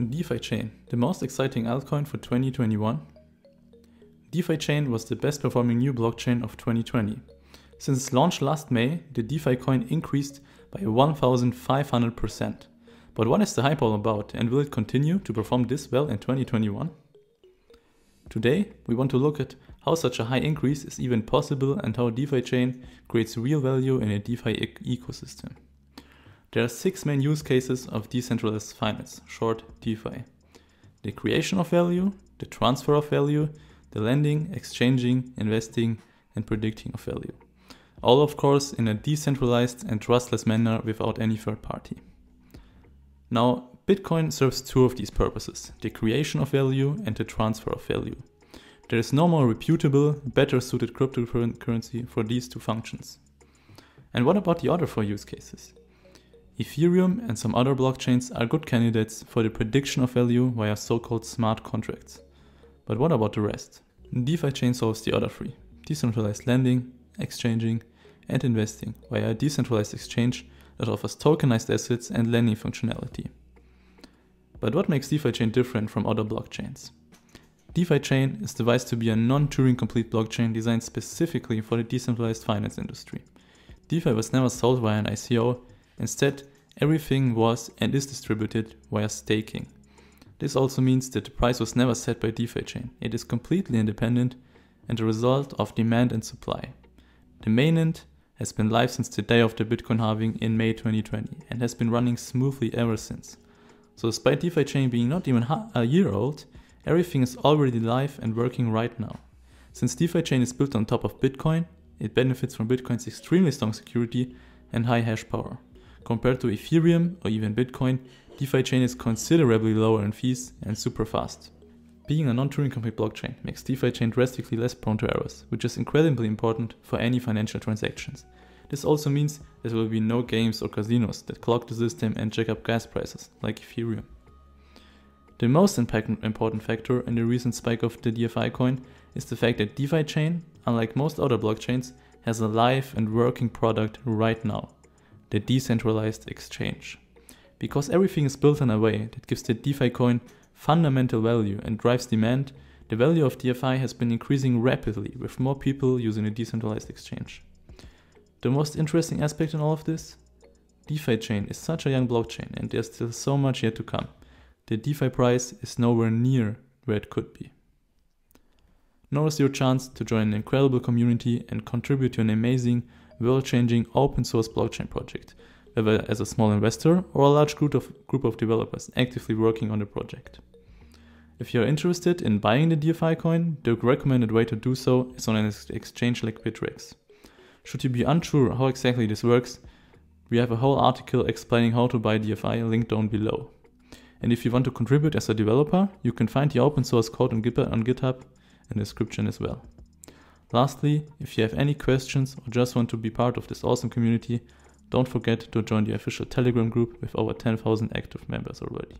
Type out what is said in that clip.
DeFi Chain, the most exciting altcoin for 2021? DeFi Chain was the best performing new blockchain of 2020. Since its launch last May, the DeFi coin increased by 1500%. But what is the hype all about and will it continue to perform this well in 2021? Today, we want to look at how such a high increase is even possible and how DeFi Chain creates real value in a DeFi ecosystem. There are six main use cases of decentralized finance, short DeFi. The creation of value, the transfer of value, the lending, exchanging, investing, and predicting of value. All, of course, in a decentralized and trustless manner without any third party. Now, Bitcoin serves two of these purposes, the creation of value and the transfer of value. There is no more reputable, better suited cryptocurrency for these two functions. And what about the other four use cases? Ethereum and some other blockchains are good candidates for the prediction of value via so-called smart contracts. But what about the rest? DeFi chain solves the other three. Decentralized lending, exchanging, and investing via a decentralized exchange that offers tokenized assets and lending functionality. But what makes DeFi chain different from other blockchains? DeFi chain is devised to be a non-Turing complete blockchain designed specifically for the decentralized finance industry. DeFi was never sold via an ICO Instead, everything was and is distributed via staking. This also means that the price was never set by DeFi chain. It is completely independent and a result of demand and supply. The mainnet has been live since the day of the Bitcoin halving in May 2020 and has been running smoothly ever since. So despite DeFi chain being not even a year old, everything is already live and working right now. Since DeFi chain is built on top of Bitcoin, it benefits from Bitcoin's extremely strong security and high hash power. Compared to Ethereum or even Bitcoin, DeFi chain is considerably lower in fees and super fast. Being a non-Turing complete blockchain makes DeFi chain drastically less prone to errors, which is incredibly important for any financial transactions. This also means there will be no games or casinos that clog the system and jack up gas prices, like Ethereum. The most important factor in the recent spike of the DeFi coin is the fact that DeFi chain, unlike most other blockchains, has a live and working product right now the decentralized exchange. Because everything is built in a way that gives the DeFi coin fundamental value and drives demand, the value of DFI has been increasing rapidly with more people using a decentralized exchange. The most interesting aspect in all of this? DeFi chain is such a young blockchain and there's still so much yet to come. The DeFi price is nowhere near where it could be. Now is your chance to join an incredible community and contribute to an amazing world-changing open-source blockchain project, whether as a small investor or a large group of, group of developers actively working on the project. If you're interested in buying the DeFi coin, the recommended way to do so is on an exchange like Bittrex. Should you be unsure how exactly this works, we have a whole article explaining how to buy DFI linked down below. And if you want to contribute as a developer, you can find the open source code on GitHub in the description as well. Lastly, if you have any questions or just want to be part of this awesome community, don't forget to join the official Telegram group with over 10,000 active members already.